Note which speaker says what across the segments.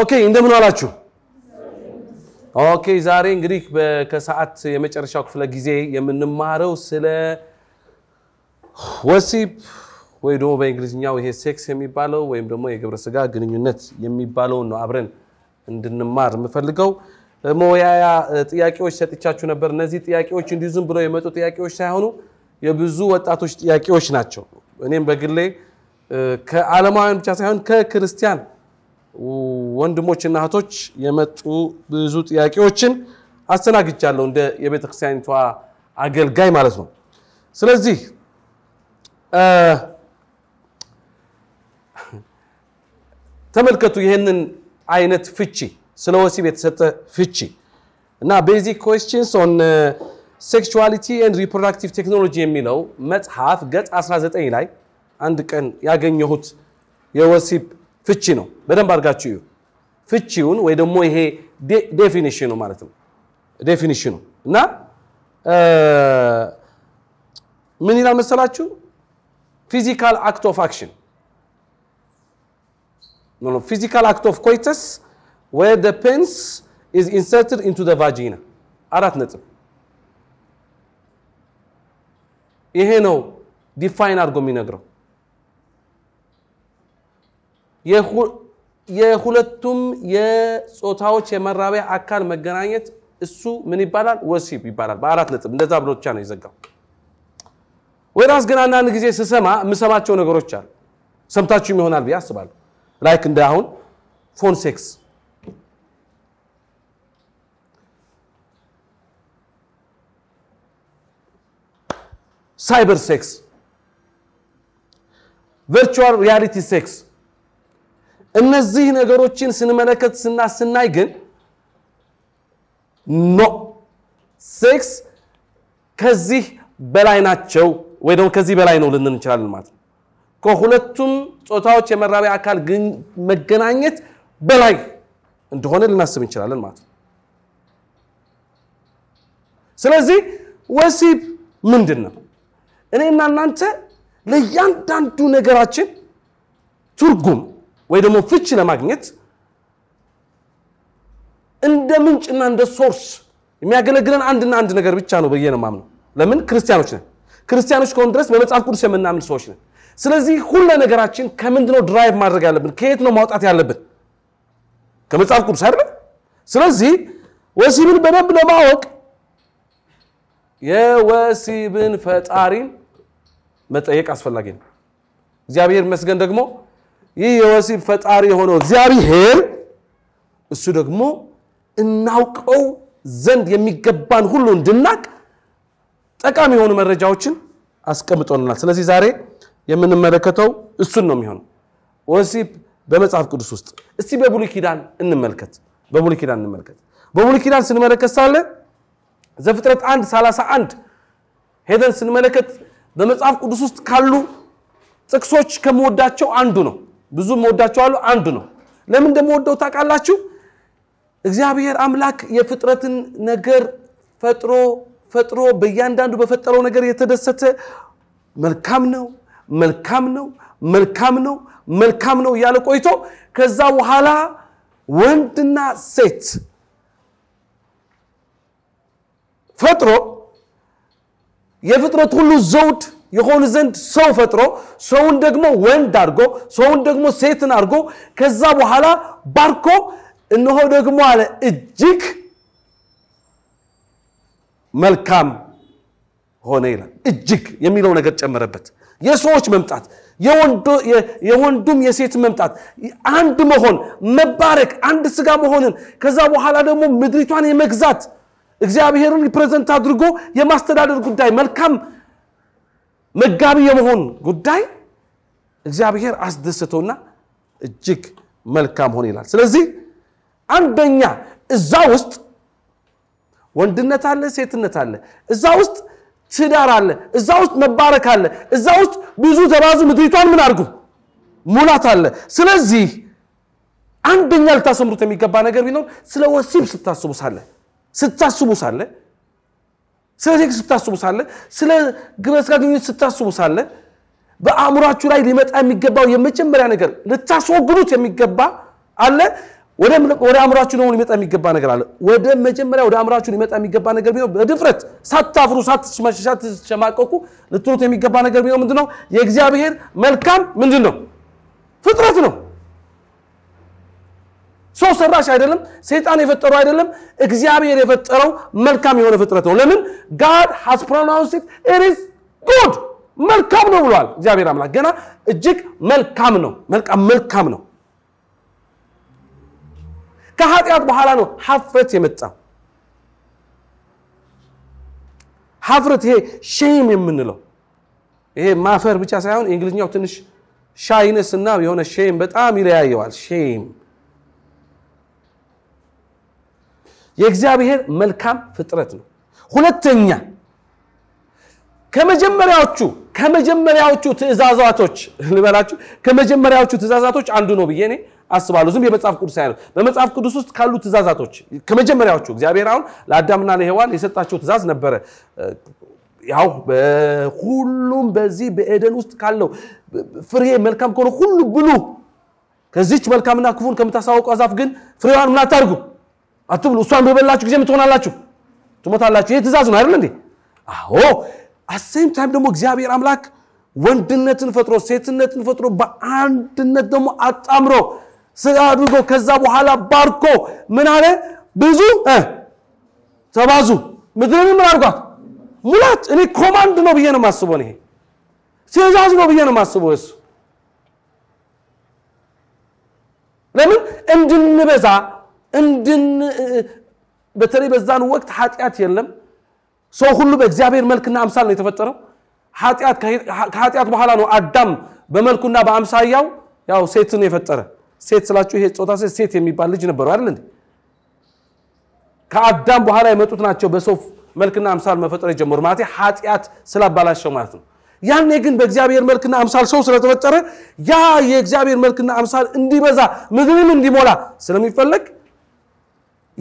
Speaker 1: ኦኬ እንደምን አላችሁ ኦኬ ዛሬ እንግዲህ ከሰዓት የመጨረሻው ክፍለ ጊዜ የምንማረው ስለ ወሲብ ወይ ደግሞ በእንግሊዝኛው ይሄ ሴክስ የሚባለው ወይም ደግሞ የግብረ ስጋ ግንኙነት የሚባለውን ነው አብረን እንድንማር የምፈልገው መወያያ ጥያቄዎች ሰጥቻችሁ ነበር እነዚህ ጥያቄዎች እንዲሁ ዝም ብለው የመጡ ጥያቄዎች ሳይሆኑ የብዙ ወጣቶች ጥያቄዎች ናቸው እኔም በግሌ ከዓለማውያን ብቻ ሳይሆን ከክርስቲያን ወንድሞችና እህቶች የመጡ ብዙ ጥያቄዎችን አስተናግጃለሁ እንደ የቤተ ክርስቲያኒቷ አገልጋይ ማለት ነው። ስለዚህ ተመልከቱ ይህንን አይነት ፍቺ ስለ ወሲብ የተሰጠ ፍቺ እና ቤዚክ ኮስችንስ ኦን ሴክቹዋሊቲ ኤንድ ሪፕሮዳክቲቭ ቴክኖሎጂ የሚለው መጽሐፍ ገጽ 19 ላይ አንድ ቀን ያገኘሁት የወሲብ ፍቺ ነው በደንብ አድርጋችሁ ፍቺውን ወይ ደግሞ ይሄ ዴፊኒሽኑ ማለት ነው ዴፊኒሽኑ እና ምን ይላል መሰላችሁ ፊዚካል አክት ኦፍ አክሽን ፊዚካል አክት ኦፍ ኮይተስ ዌር ደ ፔንስ ኢዝ ኢንሰርትድ ኢንቱ ደ ቫጂና አራት ነጥብ ይሄ ነው ዲፋይን አድርጎ የሚነግረው የሁለቱም የጾታዎች የመራቢያ አካል መገናኘት እሱ ምን ይባላል? ወሲብ ይባላል። በአራት ነጥብ እንደዛ ብሎ ብቻ ነው የዘጋው። ወይራስ ግን አንዳንድ ጊዜ ስሰማ የምሰማቸው ነገሮች አሉ። ሰምታችሁም ይሆናል ብዬ አስባለሁ። ላይክ እንደ አሁን ፎን ሴክስ ሳይበር ሴክስ፣ ቨርቹዋል ሪያሊቲ ሴክስ እነዚህ ነገሮችን ስንመለከት ስና ስናይ ግን ኖ ሴክስ ከዚህ በላይ ናቸው ወይ ደግሞ ከዚህ በላይ ነው ልንል እንችላለን ማለት ነው ከሁለቱም ጾታዎች የመራቢያ አካል ግን መገናኘት በላይ እንደሆነ ልናስብ እንችላለን ማለት ነው ስለዚህ ወሲብ ምንድን ነው እኔና እናንተ ለእያንዳንዱ ነገራችን ትርጉም ወይ ደግሞ ፍች ለማግኘት እንደ ምንጭና እንደ ሶርስ የሚያገለግለን አንድና አንድ ነገር ብቻ ነው ብዬ ነው ማምነው። ለምን ክርስቲያኖች ነን። ክርስቲያኖች ከሆን ድረስ በመጽሐፍ ቅዱስ የምናምን ሰዎች ነን። ስለዚህ ሁለ ነገራችን ነው ድራይቭ ማድረግ ያለብን? ከየት ነው ማውጣት ያለብን? ከመጽሐፍ ቅዱስ አይደለ? ስለዚህ ወሲብን በደንብ ለማወቅ የወሲብን ፈጣሪን መጠየቅ አስፈላጊ ነው። እግዚአብሔር ይመስገን ደግሞ ይህ የወሲብ ፈጣሪ የሆነው እግዚአብሔር እሱ ደግሞ እናውቀው ዘንድ የሚገባን ሁሉ እንድናቅ ጠቃሚ የሆኑ መረጃዎችን አስቀምጦልናል። ስለዚህ ዛሬ የምንመለከተው እሱን ነው የሚሆነው ወሲብ በመጽሐፍ ቅዱስ ውስጥ። እስቲ በብሉይ ኪዳን እንመልከት። በብሉይ ኪዳን እንመልከት። ኪዳን ስንመለከት ሳለ ዘፍጥረት 1 31 ሄደን ስንመለከት በመጽሐፍ ቅዱስ ውስጥ ካሉ ጥቅሶች ከምወዳቸው አንዱ ነው። ብዙ ወዳቸዋሉ አንዱ ነው። ለምን ወደው ታውቃላችሁ? እግዚአብሔር አምላክ የፍጥረትን ነገር ፈጥሮ ፈጥሮ በእያንዳንዱ በፈጠረው ነገር የተደሰተ መልካም ነው፣ መልካም ነው፣ መልካም ነው፣ መልካም ነው እያለ ቆይቶ ከዛ በኋላ ወንድና ሴት ፈጥሮ የፍጥረት ሁሉ ዘውድ የሆን ዘንድ ሰው ፈጥሮ ሰውን ደግሞ ወንድ አድርጎ ሰውን ደግሞ ሴትን አድርጎ ከዛ በኋላ ባርኮ እነሆ ደግሞ አለ እጅግ መልካም ሆነ ይላል እጅግ የሚለው ነገር ጨመረበት የሰዎች መምጣት የወንዱም የሴት መምጣት አንድ መሆን መባረክ አንድ ስጋ መሆንን ከዛ በኋላ ደግሞ ምድሪቷን የመግዛት እግዚአብሔርን ሪፕሬዘንት አድርጎ የማስተዳደር ጉዳይ መልካም መጋቢ የመሆን ጉዳይ እግዚአብሔር አስደስቶና እጅግ መልካም ሆን ይላል። ስለዚህ አንደኛ እዛ ውስጥ ወንድነት አለ፣ ሴትነት አለ፣ እዛ ውስጥ ትዳር አለ፣ እዛ ውስጥ መባረክ አለ፣ እዛ ውስጥ ብዙ ተባዙ ምድሪቷን ምን አድርጉ ሙላት አለ። ስለዚህ አንደኛ ልታሰምሩት የሚገባ ነገር ቢኖር ስለ ወሲብ ስታስቡ ሳለ ስታስቡ ሳለ ስለ ሴክስ ስታስቡ ሳለ ስለ ግብረ ግንኙነት ስታስቡ ሳለ በአእምሯችሁ ላይ ሊመጣ የሚገባው የመጀመሪያ ነገር ልታስወግዱት የሚገባ አለ ወደ አእምሯችሁ ደግሞ ሊመጣ የሚገባ ነገር አለ ወደ መጀመሪያ ወደ አእምሯችሁ ሊመጣ የሚገባ ነገር ቢሆን በድፍረት ሳታፍሩ ሳትሸማቀቁ ልትሉት የሚገባ ነገር ቢሆን ምንድን ነው የእግዚአብሔር መልካም ምንድን ነው ፍጥረት ነው ሰው ሰራሽ አይደለም፣ ሰይጣን የፈጠረው አይደለም፣ እግዚአብሔር የፈጠረው መልካም የሆነ ፍጥረት ነው። ለምን ጋድ ሃስ ፕሮናውንስ ኢት ኢዝ ጉድ መልካም ነው ብሏል እግዚአብሔር አምላክ። ገና እጅግ መልካም ነው፣ መልካም መልካም ነው። ከኃጢአት በኋላ ነው ሀፍረት የመጣው። ሀፍረት ይሄ ሼም የምንለው ይሄ ማፈር ብቻ ሳይሆን የእንግሊዝኛው ትንሽ ሻይነስ እና የሆነ ሼም በጣም ይለያየዋል። ሼም የእግዚአብሔር መልካም ፍጥረት ነው ሁለተኛ ከመጀመሪያዎቹ ከመጀመሪያዎቹ ትእዛዛቶች ልበላችሁ ከመጀመሪያዎቹ ትእዛዛቶች አንዱ ነው ብዬ እኔ አስባለሁ ዝም የመጽሐፍ ቅዱስ አይነት በመጽሐፍ ቅዱስ ውስጥ ካሉ ትእዛዛቶች ከመጀመሪያዎቹ እግዚአብሔር አሁን ለአዳምና ለሔዋን የሰጣቸው ትእዛዝ ነበረ ያው ሁሉም በዚህ በኤደን ውስጥ ካለው ፍሬ መልካም ከሆነ ሁሉ ብሉ ከዚች መልካምና ክፉን ከምታሳወቁ አዛፍ ግን ፍሬዋን ምን አታርጉም አትብሉ፣ እሷን በበላችሁ ጊዜ ምትሆናላችሁ ትሞታላችሁ። ይህ ትእዛዝ ነው አይደል እንዴ? አዎ። አሴም ታይም ደግሞ እግዚአብሔር አምላክ ወንድነትን ፈጥሮ ሴትነትን ፈጥሮ በአንድነት ደግሞ አጣምሮ ስጋ አድርጎ ከዛ በኋላ ባርኮ ምን አለ? ብዙ ተባዙ፣ ምድርን ምን አድርጓት ሙላት። እኔ ኮማንድ ነው ብዬ ነው የማስበው። ይሄ ትእዛዝ ነው ብዬ ነው የማስበው እሱ ለምን እንድንበዛ እንድን በተለይ በዛን ወቅት ኃጢአት የለም። ሰው ሁሉ በእግዚአብሔር መልክና አምሳል ነው የተፈጠረው። ከኃጢአት በኋላ ነው አዳም በመልኩና በአምሳያው ያው ሴትን የፈጠረ። ሴት ስላችሁ ይሄ ጾታ ሴት ሴት የሚባል ልጅ ነበሩ አይደል እንዴ? ከአዳም በኋላ የመጡት ናቸው በሰው መልክና አምሳል መፈጠር የጀመሩ ማለት ኃጢአት ስላባላሸው ማለት ነው። ያኔ ግን በእግዚአብሔር መልክና አምሳል ሰው ስለተፈጠረ ያ የእግዚአብሔር መልክና አምሳል እንዲበዛ ምድርም እንዲሞላ ስለሚፈለግ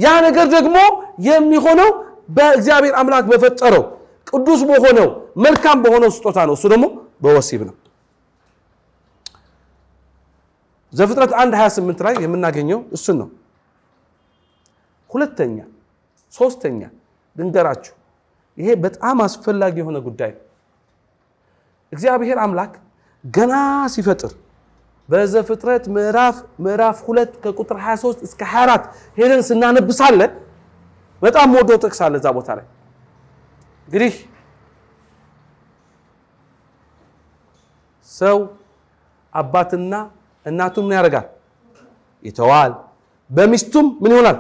Speaker 1: ያ ነገር ደግሞ የሚሆነው በእግዚአብሔር አምላክ በፈጠረው ቅዱስ በሆነው መልካም በሆነው ስጦታ ነው እሱ ደግሞ በወሲብ ነው ዘፍጥረት 1 28 ላይ የምናገኘው እሱን ነው ሁለተኛ ሶስተኛ ድንገራችሁ ይሄ በጣም አስፈላጊ የሆነ ጉዳይ ነው እግዚአብሔር አምላክ ገና ሲፈጥር በዘፍጥረት ምዕራፍ ምዕራፍ 2 ከቁጥር 23 እስከ 24 ሄደን ስናነብሳለ በጣም ወዶ ጥቅስ አለ እዛ ቦታ ላይ እንግዲህ ሰው አባትና እናቱን ምን ያደርጋል ይተዋል በሚስቱም ምን ይሆናል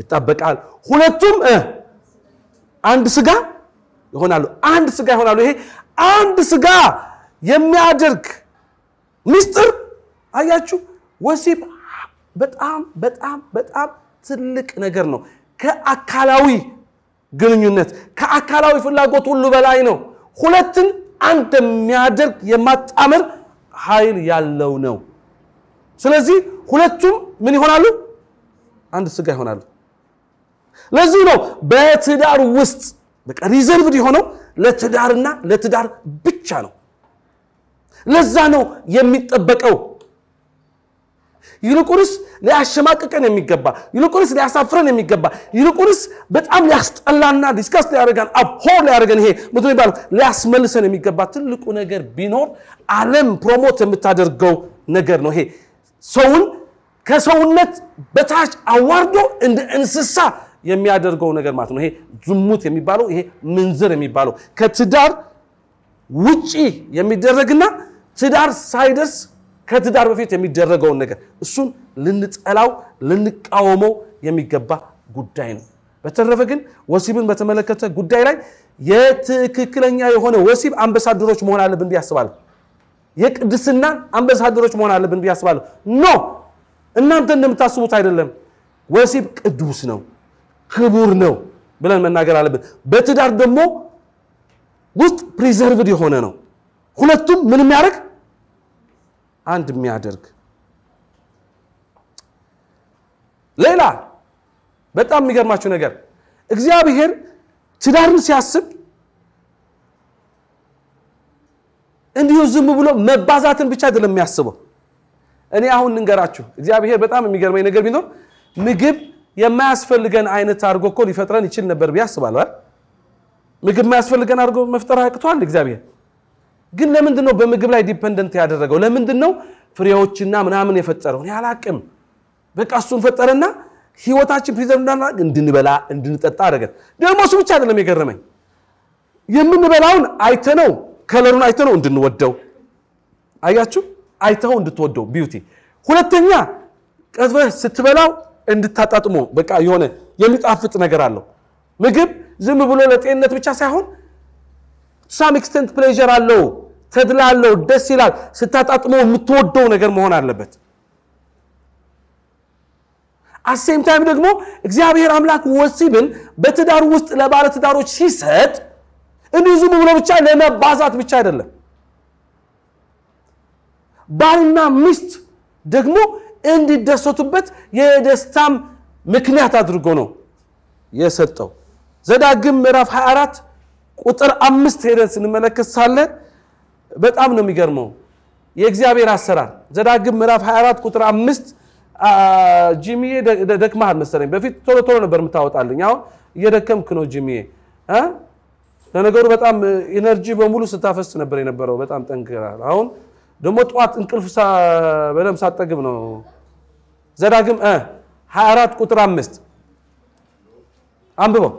Speaker 1: ይጣበቃል ሁለቱም አንድ ስጋ ይሆናሉ አንድ ስጋ ይሆናሉ ይሄ አንድ ስጋ የሚያደርግ ሚስጥር አያችሁ፣ ወሲብ በጣም በጣም በጣም ትልቅ ነገር ነው። ከአካላዊ ግንኙነት ከአካላዊ ፍላጎት ሁሉ በላይ ነው። ሁለትን አንድ የሚያደርግ የማጣመር ኃይል ያለው ነው። ስለዚህ ሁለቱም ምን ይሆናሉ? አንድ ስጋ ይሆናሉ። ለዚህ ነው በትዳር ውስጥ በቃ ሪዘርቭድ የሆነው ለትዳርና ለትዳር ብቻ ነው። ለዛ ነው የሚጠበቀው ይልቁንስ ሊያሸማቅቀን የሚገባ ይልቁንስ ሊያሳፍረን የሚገባ ይልቁንስ በጣም ሊያስጠላና ዲስከስ ሊያደርጋን አብሆ ሊያደርገን ይሄ ምድ ይባሉ ሊያስመልሰን የሚገባ ትልቁ ነገር ቢኖር ዓለም ፕሮሞት የምታደርገው ነገር ነው። ይሄ ሰውን ከሰውነት በታች አዋርዶ እንደ እንስሳ የሚያደርገው ነገር ማለት ነው። ይሄ ዝሙት የሚባለው ይሄ ምንዝር የሚባለው ከትዳር ውጪ የሚደረግና ትዳር ሳይደርስ ከትዳር በፊት የሚደረገውን ነገር እሱን ልንጠላው ልንቃወመው የሚገባ ጉዳይ ነው። በተረፈ ግን ወሲብን በተመለከተ ጉዳይ ላይ የትክክለኛ የሆነ ወሲብ አምባሳደሮች መሆን አለብን ብዬ የቅድስና አምባሳደሮች መሆን አለብን ብዬ ኖ እናንተ እንደምታስቡት አይደለም። ወሲብ ቅዱስ ነው፣ ክቡር ነው ብለን መናገር አለብን። በትዳር ደግሞ ውስጥ ፕሪዘርቭድ የሆነ ነው። ሁለቱም ምን የሚያደርግ አንድ የሚያደርግ ሌላ በጣም የሚገርማችሁ ነገር እግዚአብሔር ትዳርን ሲያስብ እንዲሁ ዝም ብሎ መባዛትን ብቻ አይደለም የሚያስበው። እኔ አሁን ልንገራችሁ፣ እግዚአብሔር በጣም የሚገርመኝ ነገር ቢኖር ምግብ የማያስፈልገን አይነት አድርጎ እኮ ሊፈጥረን ይችል ነበር ብዬ አስባለሁ። ምግብ የማያስፈልገን አድርጎ መፍጠር አቅቷል እግዚአብሔር። ግን ለምንድን ነው በምግብ ላይ ዲፐንደንት ያደረገው? ለምንድን ነው ፍሬዎችና ምናምን የፈጠረው? እኔ አላቅም። በቃ እሱን ፈጠረና ህይወታችን ፕሪዘር እንዳናደርግ እንድንበላ እንድንጠጣ አደረገን። ደግሞ እሱ ብቻ አይደለም የገረመኝ፣ የምንበላውን አይተነው ከለሩን አይተነው እንድንወደው አያችሁ፣ አይተኸው እንድትወደው ቢዩቲ። ሁለተኛ ቀዝበ ስትበላው እንድታጣጥሞ በቃ የሆነ የሚጣፍጥ ነገር አለው። ምግብ ዝም ብሎ ለጤንነት ብቻ ሳይሆን ሳም ኤክስተንት ፕሌዥር አለው ተድላ አለው ደስ ይላል ስታጣጥመው የምትወደው ነገር መሆን አለበት አሴም ታይም ደግሞ እግዚአብሔር አምላክ ወሲብን በትዳር ውስጥ ለባለ ትዳሮች ሲሰጥ እንዲሁ ዝም ብሎ ብቻ ለመባዛት ብቻ አይደለም ባልና ሚስት ደግሞ እንዲደሰቱበት የደስታም ምክንያት አድርጎ ነው የሰጠው ዘዳግም ምዕራፍ 24 ቁጥር አምስት ሄደን ስንመለከት ሳለ በጣም ነው የሚገርመው የእግዚአብሔር አሰራር ዘዳግም ምዕራፍ 24 ቁጥር አምስት ጂሚዬ ደክመሃል መሰለኝ በፊት ቶሎ ቶሎ ነበር የምታወጣልኝ አሁን እየደከምክ ነው ጂሚዬ ለነገሩ በጣም ኢነርጂ በሙሉ ስታፈስ ነበር የነበረው በጣም ጠንክራል አሁን ደግሞ ጠዋት እንቅልፍ በደም ሳጠግብ ነው ዘዳግም 24 ቁጥር አምስት አንብበው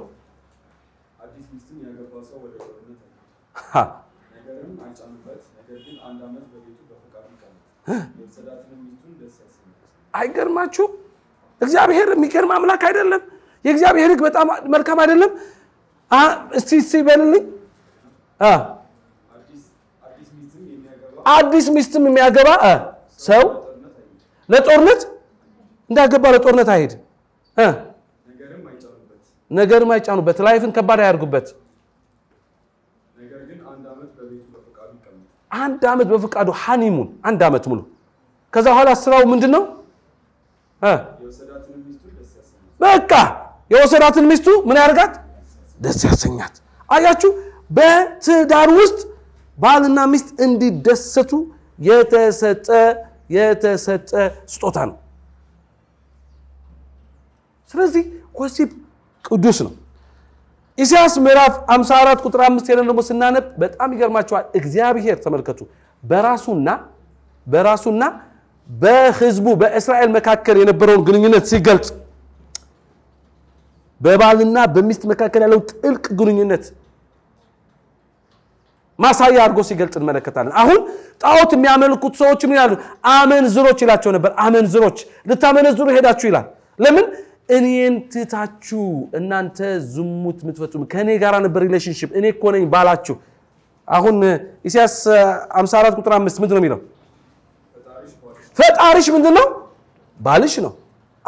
Speaker 1: አይገርማችሁ? እግዚአብሔር የሚገርም አምላክ አይደለም? የእግዚአብሔር ሕግ በጣም መልካም አይደለም? እስቲ እስቲ በልልኝ። አዲስ ሚስትም የሚያገባ ሰው ለጦርነት እንዳገባ ለጦርነት አይሄድ ነገርም አይጫኑበት። ላይፍን ከባድ አያርጉበት። አንድ አመት በፍቃዱ ሀኒሙን አንድ አመት ሙሉ ከዛ በኋላ ስራው ምንድን ነው በቃ የወሰዳትን ሚስቱ ምን ያደርጋት ደስ ያሰኛት አያችሁ በትዳር ውስጥ ባልና ሚስት እንዲደሰቱ የተሰጠ የተሰጠ ስጦታ ነው ስለዚህ ወሲብ ቅዱስ ነው ኢሳያስ ምዕራፍ 54 ቁጥር 5 ሄደን ደግሞ ስናነብ በጣም ይገርማቸዋል። እግዚአብሔር ተመልከቱ በራሱና በራሱና በህዝቡ በእስራኤል መካከል የነበረውን ግንኙነት ሲገልጽ በባልና በሚስት መካከል ያለው ጥልቅ ግንኙነት ማሳያ አድርጎ ሲገልጽ እንመለከታለን። አሁን ጣዖት የሚያመልኩት ሰዎች ምን ይላሉ? አመንዝሮች ይላቸው ነበር። አመንዝሮች ልታመነዝሩ ሄዳችሁ ይላል። ለምን እኔን ትታችሁ እናንተ ዝሙት የምትፈጽሙ ከእኔ ጋር ነበር ሪሌሽንሽፕ እኔ እኮ ነኝ ባላችሁ አሁን ኢሳያስ 54 ቁጥር 5 ምንድን ነው የሚለው ፈጣሪሽ ምንድን ነው ባልሽ ነው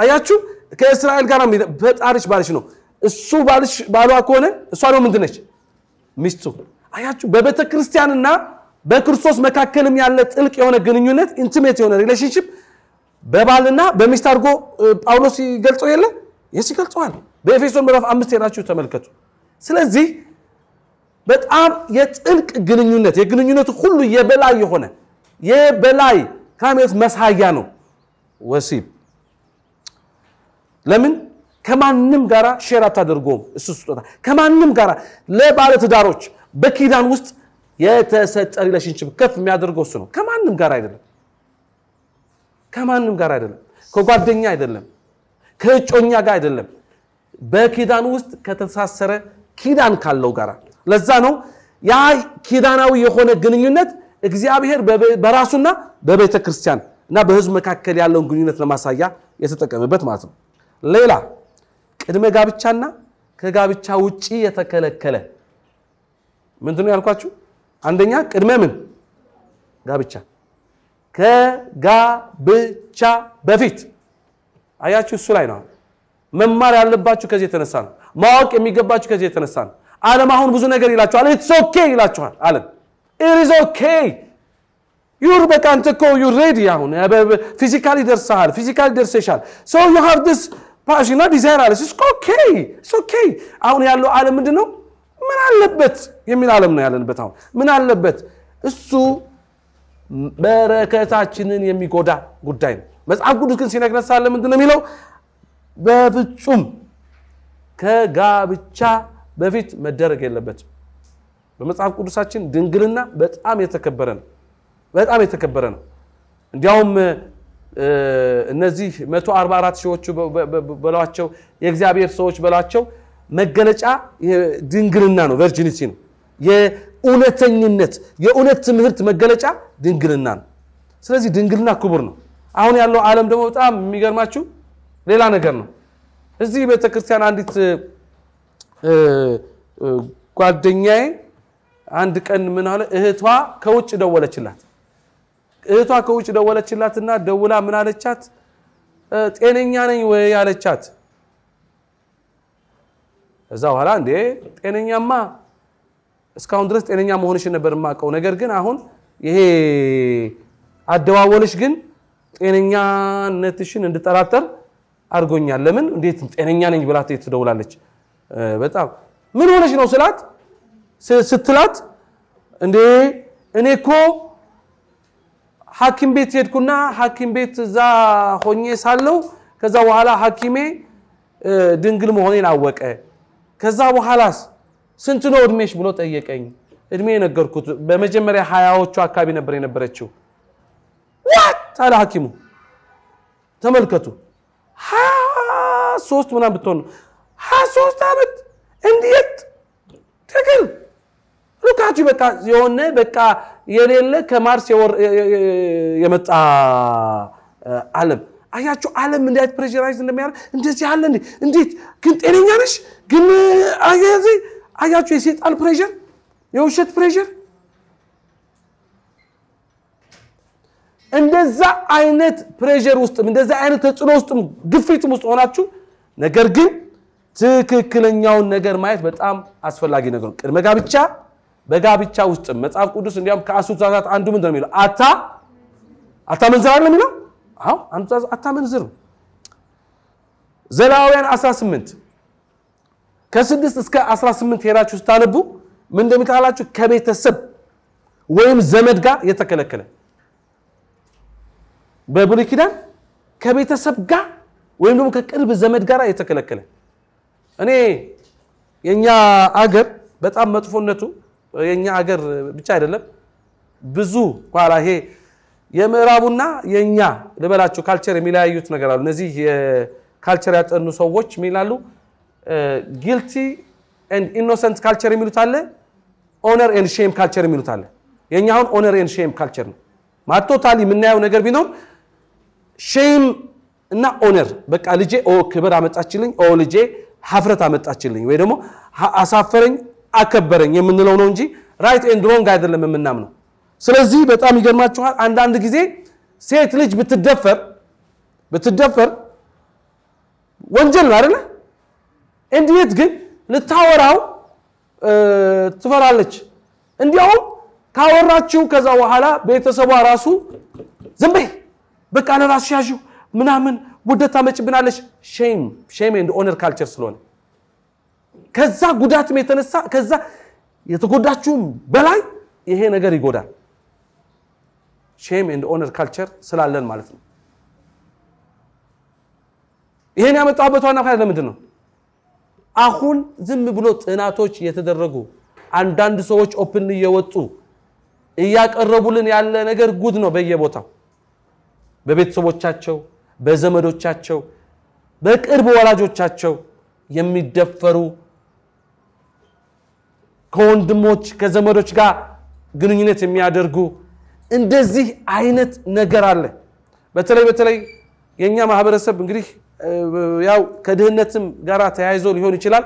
Speaker 1: አያችሁ ከእስራኤል ጋር ፈጣሪሽ ባልሽ ነው እሱ ባልሽ ባሏ ከሆነ እሷ ደግሞ ምንድነች ሚስቱ አያችሁ በቤተ ክርስቲያንና በክርስቶስ መካከልም ያለ ጥልቅ የሆነ ግንኙነት ኢንቲሜት የሆነ ሪሌሽንሽፕ በባልና በሚስት አድርጎ ጳውሎስ ይገልጸው የለ የስ ይገልጸዋል። በኤፌሶን ምዕራፍ አምስት ሄዳችሁ ተመልከቱ። ስለዚህ በጣም የጥልቅ ግንኙነት የግንኙነቱ ሁሉ የበላይ የሆነ የበላይ ከሚወት መሳያ ነው ወሲብ። ለምን ከማንም ጋራ ሼር አታደርጎም? እሱ ስጦታ ከማንም ጋራ ለባለ ትዳሮች በኪዳን ውስጥ የተሰጠ ሪሌሽንሽፕ ከፍ የሚያደርገው እሱ ነው። ከማንም ጋር አይደለም። ከማንም ጋር አይደለም፣ ከጓደኛ አይደለም፣ ከእጮኛ ጋር አይደለም። በኪዳን ውስጥ ከተሳሰረ ኪዳን ካለው ጋር። ለዛ ነው ያ ኪዳናዊ የሆነ ግንኙነት እግዚአብሔር በራሱና በቤተ ክርስቲያን እና በህዝብ መካከል ያለውን ግንኙነት ለማሳያ የተጠቀመበት ማለት ነው። ሌላ ቅድመ ጋብቻና ከጋብቻ ውጪ የተከለከለ ምንድነው ያልኳችሁ? አንደኛ ቅድመ ምን ጋብቻ ከጋብቻ በፊት አያችሁ፣ እሱ ላይ ነው መማር ያለባችሁ። ከዚህ የተነሳ ነው ማወቅ የሚገባችሁ። ከዚህ የተነሳ ነው ዓለም አሁን ብዙ ነገር ይላችኋል። ኢትስ ኦኬ ይላችኋል ዓለም ኢትስ ኦኬ ዩር በቃ አንተ እኮ ዩር ሬዲ አሁን ፊዚካሊ ደርሰሃል፣ ፊዚካሊ ደርሰሻል። ሶ ዩ ሃቭ ዲስ ፓሽና ዲዛይር አለ ኦኬ ኦኬ። አሁን ያለው ዓለም ምንድን ነው? ምን አለበት የሚል ዓለም ነው ያለንበት አሁን ምን አለበት እሱ በረከታችንን የሚጎዳ ጉዳይ ነው። መጽሐፍ ቅዱስ ግን ሲነግረን ሳለ ምንድን ነው የሚለው? በፍጹም ከጋብቻ በፊት መደረግ የለበትም። በመጽሐፍ ቅዱሳችን ድንግልና በጣም የተከበረ ነው። በጣም የተከበረ ነው። እንዲያውም እነዚህ 144 ሺዎቹ በሏቸው የእግዚአብሔር ሰዎች በሏቸው መገለጫ ድንግልና ነው፣ ቨርጂኒቲ ነው። የእውነተኝነት የእውነት ትምህርት መገለጫ ድንግልና ነው ስለዚህ ድንግልና ክቡር ነው አሁን ያለው ዓለም ደግሞ በጣም የሚገርማችሁ ሌላ ነገር ነው እዚህ ቤተክርስቲያን አንዲት ጓደኛዬ አንድ ቀን ምን አለ እህቷ ከውጭ ደወለችላት እህቷ ከውጭ ደወለችላትና ደውላ ምን አለቻት ጤነኛ ነኝ ወይ አለቻት እዛ በኋላ እንዴ ጤነኛማ እስካሁን ድረስ ጤነኛ መሆንሽን ነበር የማውቀው። ነገር ግን አሁን ይሄ አደዋወልሽ ግን ጤነኛነትሽን እንድጠራጠር አድርጎኛል። ለምን እንዴት ጤነኛ ነኝ ብላ ትደውላለች። በጣም ምን ሆነች ነው ስላት ስትላት እንዴ እኔ እኮ ሐኪም ቤት ሄድኩና ሐኪም ቤት እዛ ሆኜ ሳለው ከዛ በኋላ ሐኪሜ ድንግል መሆኔን አወቀ። ከዛ በኋላስ ስንት ነው እድሜሽ ብሎ ጠየቀኝ። እድሜ የነገርኩት በመጀመሪያ ሀያዎቹ አካባቢ ነበር የነበረችው። ዋት አለ ሐኪሙ። ተመልከቱ ሶስት ምናምን ብትሆን ነው ሀያ ሶስት ዓመት እንዴት ትክል ሉካቱ በቃ የሆነ በቃ የሌለ ከማርስ የመጣ ዓለም አያቸው። ዓለም እንዴት ፕሬራይዝ እንደሚያደርግ እንደዚህ አለ። እንዴት ግን ጤነኛ ነሽ ግን አያዜ አያችሁ የሴጣን ፕሬሽር፣ የውሸት ፕሬሽር። እንደዛ አይነት ፕሬሽር ውስጥም እንደዛ አይነት ተጽዕኖ ውስጥም ግፊትም ውስጥ ሆናችሁ ነገር ግን ትክክለኛውን ነገር ማየት በጣም አስፈላጊ ነገር ነው። ቅድመ ጋብቻ በጋብቻ ውስጥም መጽሐፍ ቅዱስ እንዲያውም ከአስሩ ትእዛዛት አንዱ ምንድን ነው የሚለው? አታ አታመንዝር አለ የሚለው? አዎ አንዱ ትእዛዝ አታመንዝር ነው። ዘሌዋውያን 18 ከስድስት እስከ 18 ሄዳችሁ ስታነቡ ምን እንደሚታላችሁ ከቤተሰብ ወይም ዘመድ ጋር የተከለከለ በብሉይ ኪዳን ከቤተሰብ ጋር ወይም ደግሞ ከቅርብ ዘመድ ጋር የተከለከለ እኔ የእኛ አገር በጣም መጥፎነቱ የእኛ አገር ብቻ አይደለም ብዙ ኋላ ይሄ የምዕራቡና የእኛ ልበላችሁ ካልቸር የሚለያዩት ነገር አሉ እነዚህ ካልቸር ያጠኑ ሰዎች ሚላሉ ጊልቲ ኤንድ ኢኖሰንት ካልቸር የሚሉት አለ። ኦነር ኤንድ ሼም ካልቸር የሚሉት አለ። የእኛ አሁን ኦነር ኤንድ ሼም ካልቸር ነው። ማለት ቶታሊ የምናየው ነገር ቢኖር ሼም እና ኦነር በቃ ልጄ ኦ ክብር አመጣችልኝ፣ ኦ ልጄ ሀፍረት አመጣችልኝ፣ ወይ ደግሞ አሳፈረኝ፣ አከበረኝ የምንለው ነው እንጂ ራይት ኤንድ ሮንግ አይደለም የምናምነው። ስለዚህ በጣም ይገርማችኋል። አንዳንድ ጊዜ ሴት ልጅ ብትደፈር ብትደፈር ወንጀል ነው አይደለ? እንዴት ግን ልታወራው ትፈራለች። እንዲያውም ካወራችው ከዛ በኋላ ቤተሰቧ ራሱ ዝም በይ በቃ ለራስሽ ያዥው ምናምን ውደት ታመጭብናለች። ሼም ሼም ኤንድ ኦነር ካልቸር ስለሆነ ከዛ ጉዳትም የተነሳ ከዛ የተጎዳችሁም በላይ ይሄ ነገር ይጎዳል። ሼም ኤንድ ኦነር ካልቸር ስላለን ማለት ነው። ይሄን ያመጣሁበት ዋና ምክንያት ለምንድን ነው? አሁን ዝም ብሎ ጥናቶች የተደረጉ አንዳንድ ሰዎች ኦፕን እየወጡ እያቀረቡልን ያለ ነገር ጉድ ነው በየቦታው በቤተሰቦቻቸው በዘመዶቻቸው በቅርብ ወላጆቻቸው የሚደፈሩ ከወንድሞች ከዘመዶች ጋር ግንኙነት የሚያደርጉ እንደዚህ አይነት ነገር አለ በተለይ በተለይ የእኛ ማህበረሰብ እንግዲህ ያው ከድህነትም ጋር ተያይዞ ሊሆን ይችላል።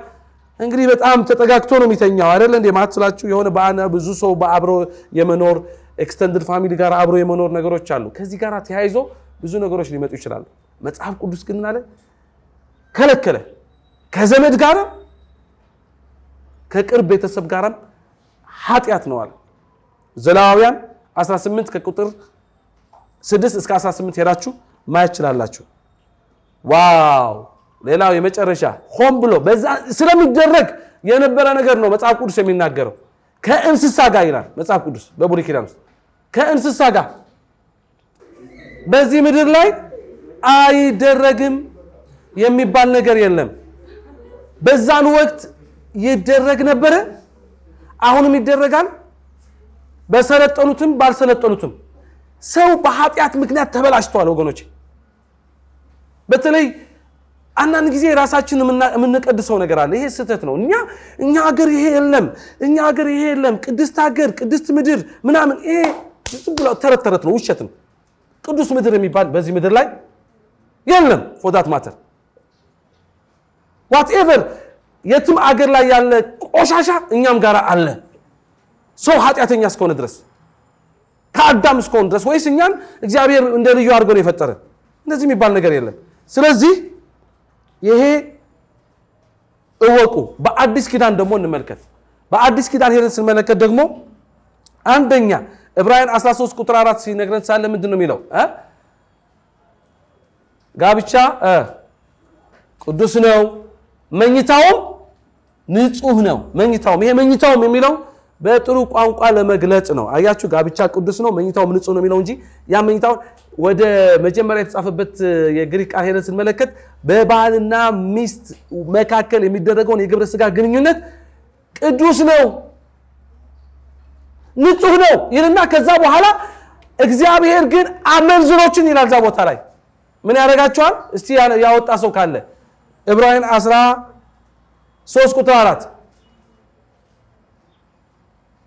Speaker 1: እንግዲህ በጣም ተጠጋግቶ ነው የሚተኛው አይደለ እንዴ? ማትላችሁ የሆነ በአነ ብዙ ሰው በአብሮ የመኖር ኤክስተንድድ ፋሚሊ ጋር አብሮ የመኖር ነገሮች አሉ። ከዚህ ጋር ተያይዞ ብዙ ነገሮች ሊመጡ ይችላሉ። መጽሐፍ ቅዱስ ግን አለ ከለከለ። ከዘመድ ጋር ከቅርብ ቤተሰብ ጋርም ኃጢአት ነው አለ። ዘላዋውያን 18 ከቁጥር 6 እስከ 18 ሄዳችሁ ማየት ችላላችሁ። ዋው ሌላው የመጨረሻ ሆን ብሎ በዛ ስለሚደረግ የነበረ ነገር ነው መጽሐፍ ቅዱስ የሚናገረው ከእንስሳ ጋር ይላል መጽሐፍ ቅዱስ በብሉይ ኪዳን ውስጥ ከእንስሳ ጋር በዚህ ምድር ላይ አይደረግም የሚባል ነገር የለም በዛን ወቅት ይደረግ ነበረ አሁንም ይደረጋል በሰለጠኑትም ባልሰለጠኑትም ሰው በኃጢአት ምክንያት ተበላሽተዋል ወገኖች በተለይ አንዳንድ ጊዜ ራሳችን የምንቀድሰው ነገር አለ። ይሄ ስህተት ነው። እኛ እኛ ሀገር ይሄ የለም፣ እኛ ሀገር ይሄ የለም፣ ቅድስት ሀገር፣ ቅድስት ምድር ምናምን፣ ይሄ ዝም ብሎ ተረት ተረት ነው፣ ውሸት ነው። ቅዱስ ምድር የሚባል በዚህ ምድር ላይ የለም። ፎዳት ማተር ዋትኤቨር የትም አገር ላይ ያለ ቆሻሻ እኛም ጋር አለ። ሰው ኃጢአተኛ እስከሆነ ድረስ ከአዳም እስከሆነ ድረስ ወይስ እኛን እግዚአብሔር እንደ ልዩ አድርጎ ነው የፈጠረ። እንደዚህ የሚባል ነገር የለም። ስለዚህ ይሄ እወቁ። በአዲስ ኪዳን ደግሞ እንመልከት። በአዲስ ኪዳን ሄደን ስንመለከት ደግሞ አንደኛ ዕብራውያን 13 ቁጥር 4 ሲነግረን ሳለ ምንድን ነው የሚለው? ጋብቻ ቅዱስ ነው፣ መኝታውም ንጹህ ነው። መኝታውም ይሄ መኝታውም የሚለው በጥሩ ቋንቋ ለመግለጽ ነው። አያችሁ ጋብቻ ቅዱስ ነው፣ መኝታውም ንጹህ ነው የሚለው እንጂ ያ መኝታውን ወደ መጀመሪያ የተጻፈበት የግሪክ ቃል ሄደን ስንመለከት በባልና ሚስት መካከል የሚደረገውን የግብረ ስጋ ግንኙነት ቅዱስ ነው፣ ንጹህ ነው ይልና ከዛ በኋላ እግዚአብሔር ግን አመንዝሮችን ይላል። እዛ ቦታ ላይ ምን ያደረጋቸዋል እስቲ ያወጣ ሰው ካለ ዕብራውያን 13 ቁጥር 4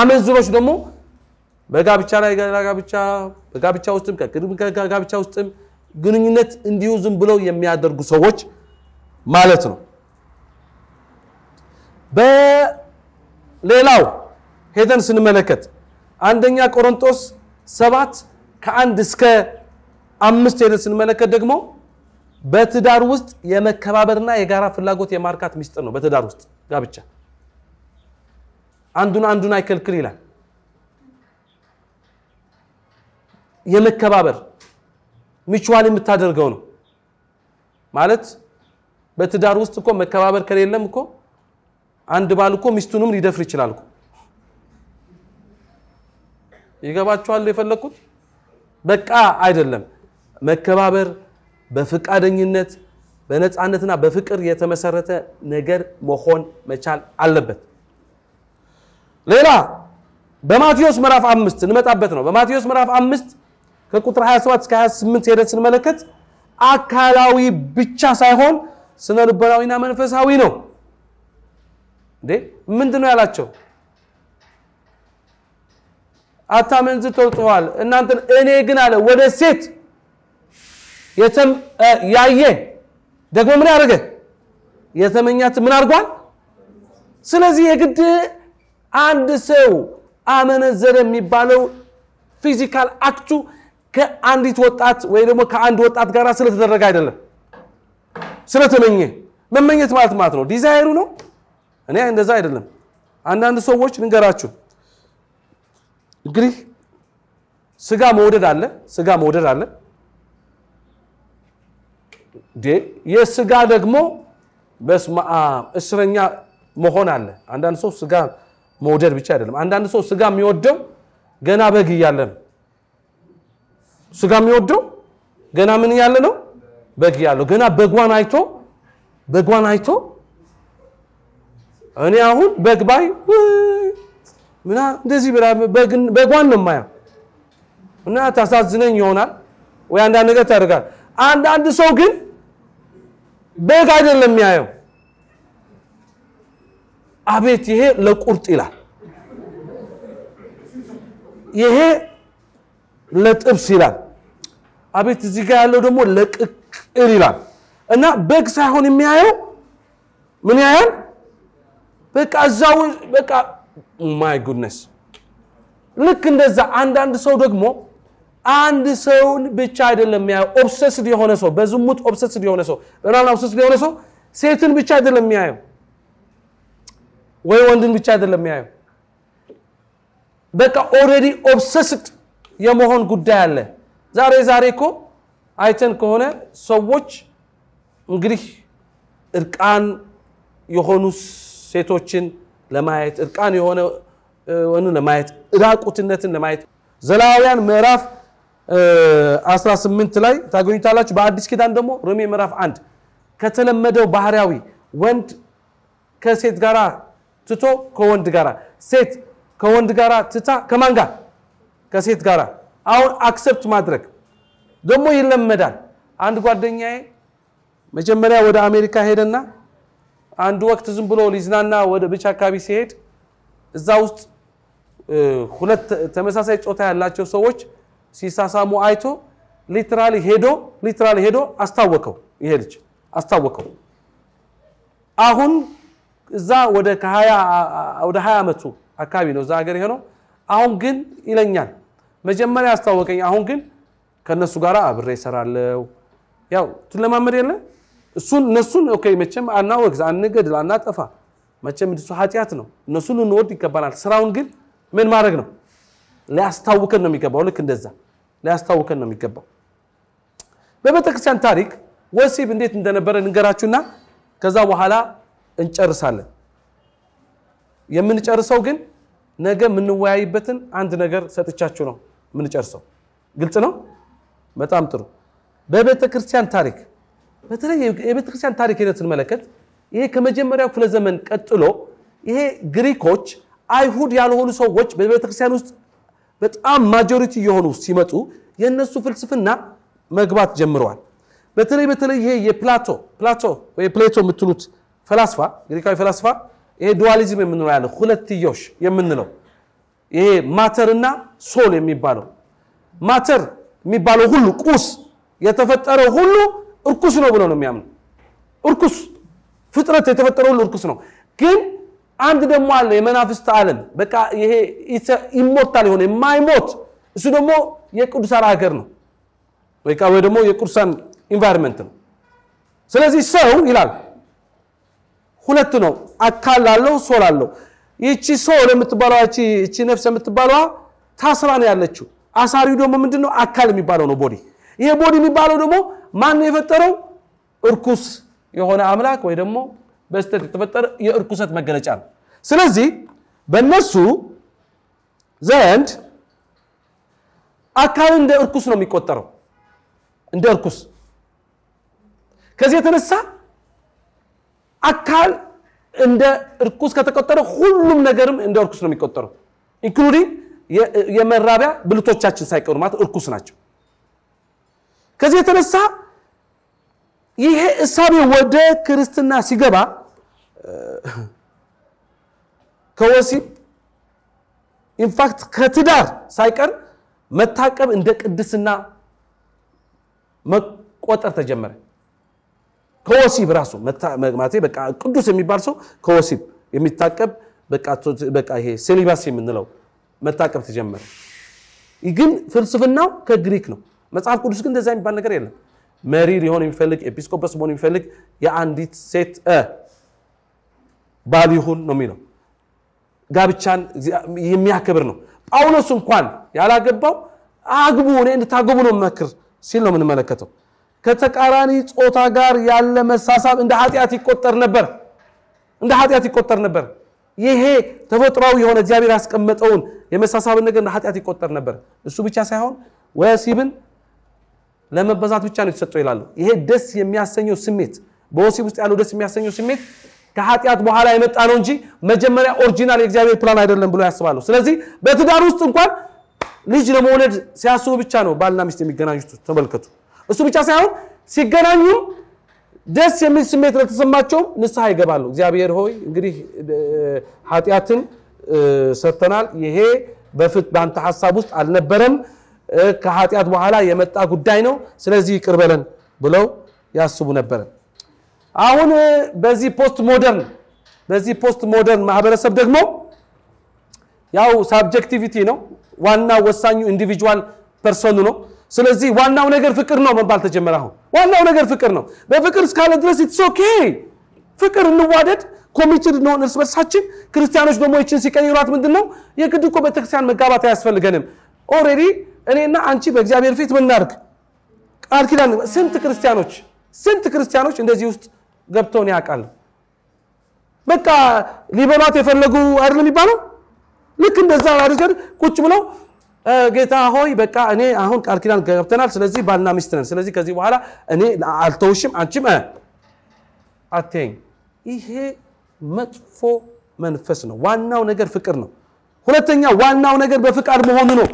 Speaker 1: አመዝኖች ደግሞ በጋብቻ ላይ ጋብቻ በጋብቻ ውስጥም ከቅድም ከጋብቻ ውስጥም ግንኙነት እንዲሁ ዝም ብለው የሚያደርጉ ሰዎች ማለት ነው። በሌላው ሄደን ስንመለከት አንደኛ ቆሮንቶስ ሰባት ከአንድ እስከ አምስት ሄደን ስንመለከት ደግሞ በትዳር ውስጥ የመከባበርና የጋራ ፍላጎት የማርካት ሚስጥር ነው። በትዳር ውስጥ ጋብቻ አንዱን አንዱን አይከልክል ይላል የመከባበር ሚቹዋል የምታደርገው ነው ማለት በትዳር ውስጥ እኮ መከባበር ከሌለም እኮ አንድ ባል እኮ ሚስቱንም ሊደፍር ይችላል እኮ ይገባችኋል የፈለኩት በቃ አይደለም መከባበር በፍቃደኝነት በነፃነትና በፍቅር የተመሰረተ ነገር መሆን መቻል አለበት ሌላ በማቴዎስ ምዕራፍ አምስት እንመጣበት ነው። በማቴዎስ ምዕራፍ አምስት ከቁጥር 27 እስከ 28 ሄደን ስንመለከት አካላዊ ብቻ ሳይሆን ስነ ልቦናዊና መንፈሳዊ ነው። እንዴ ምንድን ነው ያላቸው? አታመንዝር ተውጥኋል። እናንተን እኔ ግን አለ ወደ ሴት ያየ ደግሞ ምን ያደርገ የተመኛት ምን አድርጓል? ስለዚህ የግድ አንድ ሰው አመነዘረ የሚባለው ፊዚካል አክቱ ከአንዲት ወጣት ወይ ደግሞ ከአንድ ወጣት ጋር ስለተደረገ አይደለም፣ ስለተመኘ መመኘት ማለት ማለት ነው። ዲዛይሩ ነው። እኔ እንደዛ አይደለም። አንዳንድ ሰዎች ንገራችሁ እንግዲህ ስጋ መውደድ አለ፣ ስጋ መውደድ አለ። የስጋ ደግሞ በስመ እስረኛ መሆን አለ። አንዳንድ ሰው ስጋ መውደድ ብቻ አይደለም። አንዳንድ ሰው ስጋ የሚወደው ገና በግ እያለ ነው። ስጋ የሚወደው ገና ምን እያለ ነው? በግ እያለው ገና በጓን አይቶ በጓን አይቶ እኔ አሁን በግ ባይ ምና እንደዚህ በጓን ነው ማያ እና ታሳዝነኝ ይሆናል ወይ አንዳንድ ነገር ታደርጋል። አንዳንድ ሰው ግን በግ አይደለም የሚያየው አቤት ይሄ ለቁርጥ ይላል፣ ይሄ ለጥብስ ይላል፣ አቤት እዚህ ጋር ያለው ደግሞ ለቅቅል ይላል። እና በግ ሳይሆን የሚያየው ምን ያያል? በቃ እዛው በቃ ማይ ጉድነስ። ልክ እንደዛ አንዳንድ ሰው ደግሞ አንድ ሰውን ብቻ አይደለም የሚያየው። ኦብሰስድ የሆነ ሰው በዝሙት ኦብሰስድ የሆነ ሰው በምናምን ኦብሰስድ የሆነ ሰው ሴትን ብቻ አይደለም የሚያየው ወይ ወንድን ብቻ አይደለም የሚያየው በቃ ኦልሬዲ ኦብሰስድ የመሆን ጉዳይ አለ ዛሬ ዛሬ እኮ አይተን ከሆነ ሰዎች እንግዲህ እርቃን የሆኑ ሴቶችን ለማየት እርቃን የሆነ ለማየት ራቁትነትን ለማየት ዘላውያን ምዕራፍ 18 ላይ ታገኙታላችሁ በአዲስ ኪዳን ደግሞ ሮሜ ምዕራፍ አንድ ከተለመደው ባህርያዊ ወንድ ከሴት ጋር ትቶ ከወንድ ጋራ ሴት ከወንድ ጋራ ትታ ከማን ጋር ከሴት ጋራ አሁን አክሰፕት ማድረግ ደግሞ ይለመዳል አንድ ጓደኛዬ መጀመሪያ ወደ አሜሪካ ሄደና አንድ ወቅት ዝም ብሎ ሊዝናና ወደ ብቻ አካባቢ ሲሄድ እዛ ውስጥ ሁለት ተመሳሳይ ጾታ ያላቸው ሰዎች ሲሳሳሙ አይቶ ሊትራሊ ሄዶ ሊትራሊ ሄዶ አስታወቀው ይሄ ልጅ አስታወቀው አሁን እዛ ወደ ወደ 20 ዓመቱ አካባቢ ነው እዛ ሀገር የሆነው አሁን ግን ይለኛል መጀመሪያ ያስታወቀኝ አሁን ግን ከእነሱ ጋር አብሬ ይሰራለው ያው ትለማመድ የለ እሱን እነሱን ኦኬ መቼም አናወግዝ አንገድል አናጠፋ መቼም እሱ ኃጢአት ነው እነሱን ልንወድ ይገባናል ስራውን ግን ምን ማድረግ ነው ሊያስታውከን ነው የሚገባው ልክ እንደዛ ሊያስታውከን ነው የሚገባው በቤተክርስቲያን ታሪክ ወሲብ እንዴት እንደነበረ ንገራችሁና ከዛ በኋላ እንጨርሳለን። የምንጨርሰው ግን ነገ የምንወያይበትን አንድ ነገር ሰጥቻችሁ ነው የምንጨርሰው። ግልጽ ነው። በጣም ጥሩ። በቤተ ክርስቲያን ታሪክ በተለይ የቤተ ክርስቲያን ታሪክ ሂደት ስንመለከት ይሄ ከመጀመሪያው ክፍለ ዘመን ቀጥሎ ይሄ ግሪኮች አይሁድ ያልሆኑ ሰዎች በቤተክርስቲያን ውስጥ በጣም ማጆሪቲ የሆኑ ሲመጡ የእነሱ ፍልስፍና መግባት ጀምረዋል። በተለይ በተለይ ይሄ የፕላቶ ፕላቶ ወይ ፕሌቶ የምትሉት ፈላስፋ ግሪካዊ ፈላስፋ ይሄ ዱዋሊዝም የምንለው ያለ ሁለትዮሽ የምንለው ይሄ ማተር እና ሶል የሚባለው ማተር የሚባለው ሁሉ ቁስ የተፈጠረው ሁሉ እርኩስ ነው ብሎ ነው የሚያምኑ። እርኩስ ፍጥረት የተፈጠረው ሁሉ እርኩስ ነው። ግን አንድ ደግሞ አለ የመናፍስት ዓለም በቃ ይሄ ይሞታል የሆነ የማይሞት እሱ ደግሞ የቅዱሳን ሀገር ነው ወይ ደግሞ የቅዱሳን ኢንቫይሮንመንት ነው። ስለዚህ ሰው ይላል ሁለት ነው። አካል አለው፣ ሶል አለው። ይቺ ሶል የምትባለዋ እቺ ነፍስ የምትባለዋ ታስራ ነው ያለችው። አሳሪው ደግሞ ምንድን ነው? አካል የሚባለው ነው ቦዲ። ይሄ ቦዲ የሚባለው ደግሞ ማን ነው የፈጠረው? እርኩስ የሆነ አምላክ ወይ ደግሞ በስተት የተፈጠረ የእርኩሰት መገለጫ ነው። ስለዚህ በእነሱ ዘንድ አካል እንደ እርኩስ ነው የሚቆጠረው፣ እንደ እርኩስ ከዚህ የተነሳ አካል እንደ እርኩስ ከተቆጠረ ሁሉም ነገርም እንደ እርኩስ ነው የሚቆጠረው ኢንክሉዲንግ የመራቢያ ብልቶቻችን ሳይቀሩ ማለት እርኩስ ናቸው ከዚህ የተነሳ ይሄ እሳቤ ወደ ክርስትና ሲገባ ከወሲብ ኢንፋክት ከትዳር ሳይቀር መታቀብ እንደ ቅድስና መቆጠር ተጀመረ ከወሲብ ራሱ ማቴ በቃ ቅዱስ የሚባል ሰው ከወሲብ የሚታቀብ በቃ ይሄ ሴሊባስ የምንለው መታቀብ ተጀመረ። ግን ፍልስፍናው ከግሪክ ነው። መጽሐፍ ቅዱስ ግን እንደዛ የሚባል ነገር የለም። መሪ ሊሆን የሚፈልግ ኤጲስቆጶስ መሆን የሚፈልግ የአንዲት ሴት ባል ይሁን ነው የሚለው። ጋብቻን የሚያከብር ነው። ጳውሎስ እንኳን ያላገባው አግቡ፣ እኔ እንድታገቡ ነው መክር ሲል ነው የምንመለከተው። ከተቃራኒ ጾታ ጋር ያለ መሳሳብ እንደ ኃጢአት ይቆጠር ነበር እንደ ኃጢአት ይቆጠር ነበር ይሄ ተፈጥሯዊ የሆነ እግዚአብሔር ያስቀመጠውን የመሳሳብን ነገር እንደ ኃጢአት ይቆጠር ነበር እሱ ብቻ ሳይሆን ወሲብን ለመበዛት ብቻ ነው የተሰጠው ይላሉ ይሄ ደስ የሚያሰኘው ስሜት በወሲብ ውስጥ ያለው ደስ የሚያሰኘው ስሜት ከኃጢአት በኋላ የመጣ ነው እንጂ መጀመሪያ ኦሪጂናል የእግዚአብሔር ፕላን አይደለም ብሎ ያስባሉ ስለዚህ በትዳር ውስጥ እንኳን ልጅ ለመውለድ ሲያስቡ ብቻ ነው ባልና ሚስት የሚገናኙት ተመልከቱ እሱ ብቻ ሳይሆን ሲገናኙም ደስ የሚል ስሜት ለተሰማቸው ንስሐ ይገባሉ። እግዚአብሔር ሆይ እንግዲህ ኃጢአትን ሰርተናል፣ ይሄ በፍት በአንተ ሀሳብ ውስጥ አልነበረም፣ ከኃጢአት በኋላ የመጣ ጉዳይ ነው፣ ስለዚህ ይቅር በለን ብለው ያስቡ ነበረ። አሁን በዚህ ፖስት ሞደርን በዚህ ፖስት ሞደርን ማህበረሰብ ደግሞ ያው ሳብጀክቲቪቲ ነው ዋና ወሳኙ ኢንዲቪጁዋል ፐርሰኑ ነው። ስለዚህ ዋናው ነገር ፍቅር ነው መባል ተጀመረ። አሁን ዋናው ነገር ፍቅር ነው። በፍቅር እስካለ ድረስ ኢትስ ኦኬ። ፍቅር እንዋደድ፣ ኮሚትድ እንሆን እርስ በርሳችን። ክርስቲያኖች ደግሞ ይችን ሲቀይሯት ምንድን ነው የግድ እኮ ቤተክርስቲያን መጋባት አያስፈልገንም። ኦልሬዲ እኔና አንቺ በእግዚአብሔር ፊት ምናርግ ቃል ኪዳን ስንት ክርስቲያኖች ስንት ክርስቲያኖች እንደዚህ ውስጥ ገብተውን ያውቃል። በቃ ሊበሏት የፈለጉ አይደለም የሚባለው ልክ እንደዛ አድርገን ቁጭ ብለው ጌታ ሆይ በቃ እኔ አሁን ቃል ኪዳን ገብተናል ስለዚህ ባልና ሚስት ነን ስለዚህ ከዚህ በኋላ እኔ አልተውሽም አንቺም አቴኝ ይሄ መጥፎ መንፈስ ነው ዋናው ነገር ፍቅር ነው ሁለተኛ ዋናው ነገር በፍቃድ መሆኑ ነው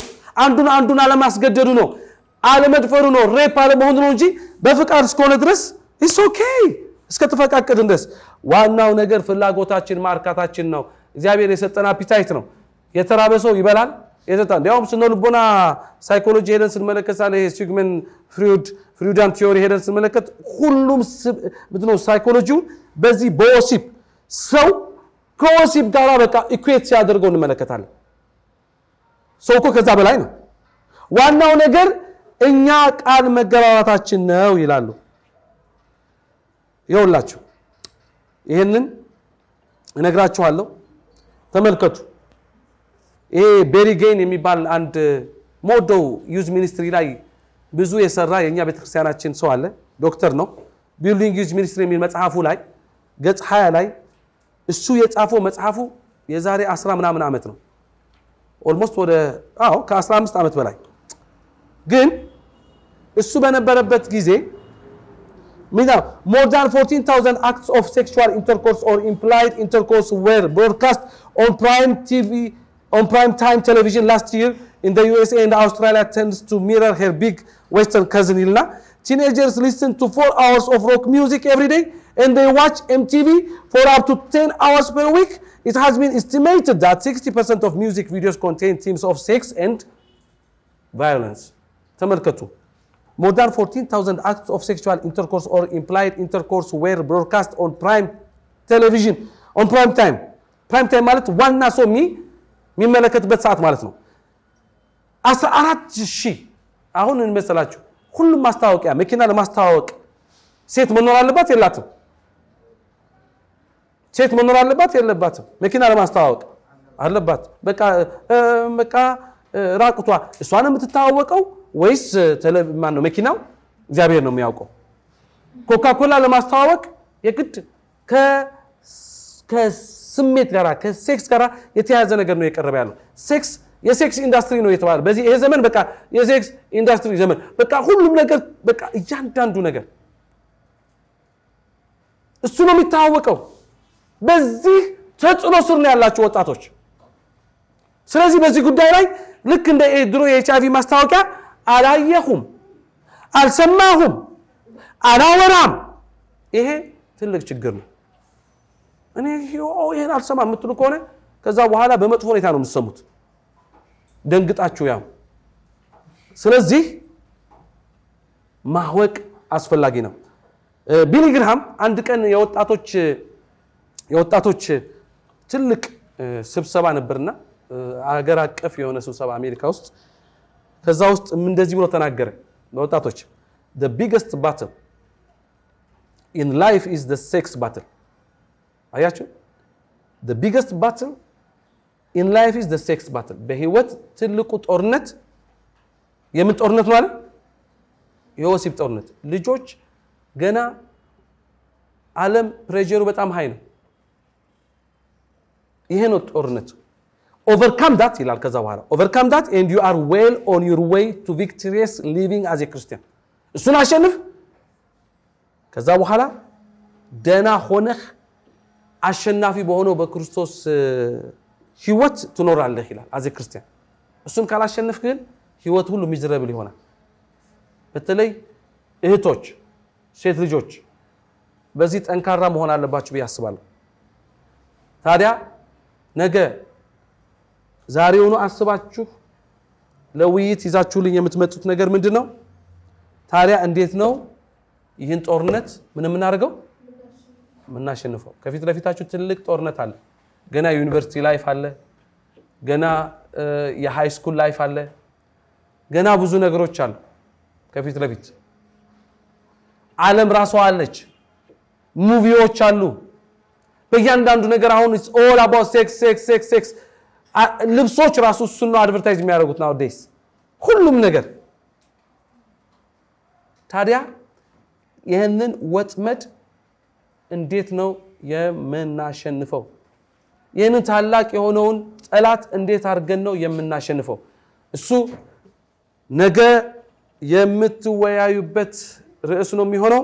Speaker 1: አንዱን አንዱን አለማስገደዱ ነው አለመድፈሩ ነው ሬፕ አለመሆኑ ነው እንጂ በፍቃድ እስከሆነ ድረስ ኦኬ እስከተፈቃቀድን ድረስ ዋናው ነገር ፍላጎታችን ማርካታችን ነው እግዚአብሔር የሰጠን አፒታይት ነው የተራበሰው ይበላል የተታ እንዲያውም ስነ ልቦና ሳይኮሎጂ ሄደን ስንመለከት ሳለ ሲግመን ፍሪድ ፍሪዳን ቲዮሪ ሄደን ስንመለከት ሁሉም ምንድነው ሳይኮሎጂው በዚህ በወሲብ ሰው ከወሲብ ጋር በቃ ኢኩዌት ሲያደርገው እንመለከታለን። ሰው እኮ ከዛ በላይ ነው። ዋናው ነገር እኛ ቃል መገባባታችን ነው ይላሉ። ይኸውላችሁ ይህንን እነግራችኋለሁ። ተመልከቱ ይሄ ቤሪጌን የሚባል አንድ ሞዶ ዩዝ ሚኒስትሪ ላይ ብዙ የሰራ የእኛ ቤተክርስቲያናችን ሰው አለ። ዶክተር ነው። ቢልዲንግ ዩዝ ሚኒስትሪ የሚል መጽሐፉ ላይ ገጽ ሀያ ላይ እሱ የጻፈው መጽሐፉ የዛሬ አስራ ምናምን ዓመት ነው። ኦልሞስት ወደ አዎ ከ15 ዓመት በላይ ግን እሱ በነበረበት ጊዜ ሞር ዳን 14000 አክትስ ኦፍ ሴክሹዋል ኢንተርኮርስ ኦር ኢምፕላይድ ኢንተርኮርስ ዌር ብሮድካስት ኦን ፕራይም ቲቪ on prime-time television last year in the USA and Australia tends to mirror her big Western cousin Ilna. Teenagers listen to four hours of rock music every day and they watch MTV for up to 10 hours per week. It has been estimated that 60% of music videos contain themes of sex and violence. Tamarkatu, More than 14,000 acts of sexual intercourse or implied intercourse were broadcast on prime television, on prime time. Prime time one ዋና ሰው የሚመለከትበት ሰዓት ማለት ነው አስራ ሺህ አሁን እንመሰላችሁ ሁሉም ማስታወቂያ መኪና ለማስተዋወቅ ሴት መኖር አለባት የላትም ሴት መኖር አለባት የለባትም መኪና ለማስተዋወቅ አለባት በቃ በቃ ራቁቷ እሷን የምትታወቀው ወይስ ማን ነው መኪናው እግዚአብሔር ነው የሚያውቀው ኮካኮላ ለማስተዋወቅ የግድ ስሜት ጋር ከሴክስ ጋር የተያያዘ ነገር ነው የቀረበ ያለው ሴክስ የሴክስ ኢንዱስትሪ ነው የተባለ በዚህ ይሄ ዘመን በቃ የሴክስ ኢንዱስትሪ ዘመን በቃ ሁሉም ነገር በቃ እያንዳንዱ ነገር እሱ ነው የሚታወቀው በዚህ ተጽዕኖ ስር ነው ያላቸው ወጣቶች ስለዚህ በዚህ ጉዳይ ላይ ልክ እንደ ድሮ የኤችአይቪ ማስታወቂያ አላየሁም አልሰማሁም አላወራም ይሄ ትልቅ ችግር ነው እኔ ይህን አልሰማ የምትሉ ከሆነ ከዛ በኋላ በመጥፎ ሁኔታ ነው የምትሰሙት ደንግጣችሁ ያም ስለዚህ ማወቅ አስፈላጊ ነው ቢሊ ግርሃም አንድ ቀን የወጣቶች የወጣቶች ትልቅ ስብሰባ ነበርና አገር አቀፍ የሆነ ስብሰባ አሜሪካ ውስጥ ከዛ ውስጥ እንደዚህ ብሎ ተናገረ ለወጣቶች ቢስት ባትል ኢን ላይፍ life ሴክስ ባትል አያችሁ the biggest battle in life is the sex battle በህይወት ትልቁ ጦርነት የምን ጦርነት ነው አለ የወሲብ ጦርነት ልጆች ገና አለም ፕሬሩ በጣም ሀይ ነው ይሄ ነው ጦርነት ኦቨርካም ዳት ይላል ከዛ በኋላ ኦቨርካም ዳት ኤንድ ዩ አር ዌል ኦን ዩር ዌይ ቱ ቪክቶሪየስ ሊቪንግ አዝ ክርስቲያን እሱን አሸንፍ ከዛ በኋላ ደና ሆነህ አሸናፊ በሆነው በክርስቶስ ህይወት ትኖራለህ ይላል አዜ ክርስቲያን። እሱን ካላሸንፍ ግን ህይወት ሁሉ ሚዝረብል ይሆናል። በተለይ እህቶች፣ ሴት ልጆች በዚህ ጠንካራ መሆን አለባችሁ ብዬ አስባለሁ። ታዲያ ነገ ዛሬውኑ አስባችሁ ለውይይት ይዛችሁልኝ የምትመጡት ነገር ምንድን ነው? ታዲያ እንዴት ነው ይህን ጦርነት ምን የምናደርገው? የምናሸንፈው። ከፊት ለፊታችሁ ትልቅ ጦርነት አለ። ገና ዩኒቨርሲቲ ላይፍ አለ። ገና የሃይ ስኩል ላይፍ አለ። ገና ብዙ ነገሮች አሉ ከፊት ለፊት። ዓለም ራሷ አለች። ሙቪዎች አሉ። በእያንዳንዱ ነገር አሁን ኦል አባውት ሴክስ ሴክስ ሴክስ ሴክስ። ልብሶች ራሱ እሱን ነው አድቨርታይዝ የሚያደርጉት ናው ዴይስ ሁሉም ነገር ታዲያ ይህንን ወጥመድ እንዴት ነው የምናሸንፈው? ይህንን ታላቅ የሆነውን ጠላት እንዴት አድርገን ነው የምናሸንፈው? እሱ ነገ የምትወያዩበት ርዕስ ነው የሚሆነው።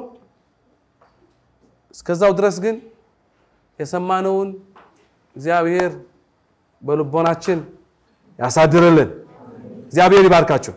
Speaker 1: እስከዛው ድረስ ግን የሰማነውን እግዚአብሔር በልቦናችን ያሳድርልን። እግዚአብሔር ይባርካቸው።